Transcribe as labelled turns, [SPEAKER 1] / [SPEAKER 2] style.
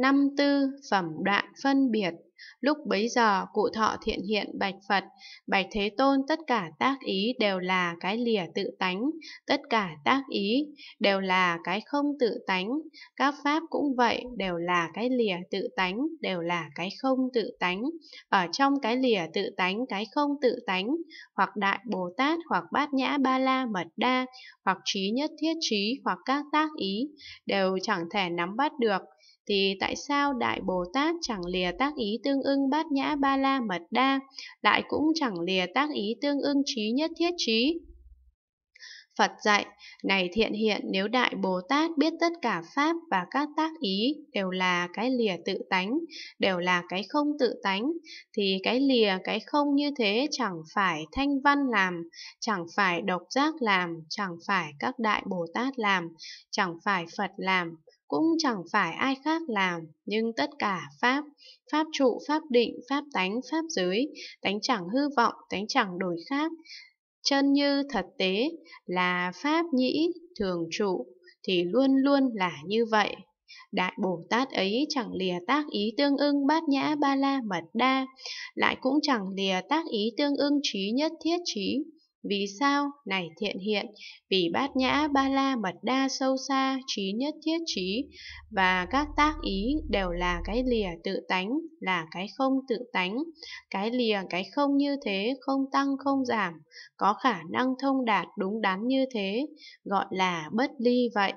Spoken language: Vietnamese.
[SPEAKER 1] năm tư phẩm đoạn phân biệt lúc bấy giờ cụ thọ thiện hiện bạch phật bạch thế tôn tất cả tác ý đều là cái lìa tự tánh tất cả tác ý đều là cái không tự tánh các pháp cũng vậy đều là cái lìa tự tánh đều là cái không tự tánh ở trong cái lìa tự tánh cái không tự tánh hoặc đại bồ tát hoặc bát nhã ba la mật đa hoặc trí nhất thiết trí hoặc các tác ý đều chẳng thể nắm bắt được thì tại sao Đại Bồ Tát chẳng lìa tác ý tương ưng bát nhã ba la mật đa, lại cũng chẳng lìa tác ý tương ưng trí nhất thiết trí? Phật dạy, này thiện hiện nếu Đại Bồ Tát biết tất cả Pháp và các tác ý đều là cái lìa tự tánh, đều là cái không tự tánh, thì cái lìa cái không như thế chẳng phải Thanh Văn làm, chẳng phải Độc Giác làm, chẳng phải các Đại Bồ Tát làm, chẳng phải Phật làm, cũng chẳng phải ai khác làm, nhưng tất cả Pháp, Pháp trụ, Pháp định, Pháp tánh, Pháp giới, tánh chẳng hư vọng, tánh chẳng đổi khác, chân như thật tế là pháp nhĩ thường trụ thì luôn luôn là như vậy. Đại Bồ Tát ấy chẳng lìa tác ý tương ưng bát nhã ba la mật đa, lại cũng chẳng lìa tác ý tương ưng trí nhất thiết trí, vì sao? Này thiện hiện, vì bát nhã ba la mật đa sâu xa, trí nhất thiết trí và các tác ý đều là cái lìa tự tánh, là cái không tự tánh. Cái lìa cái không như thế không tăng không giảm, có khả năng thông đạt đúng đắn như thế, gọi là bất ly vậy.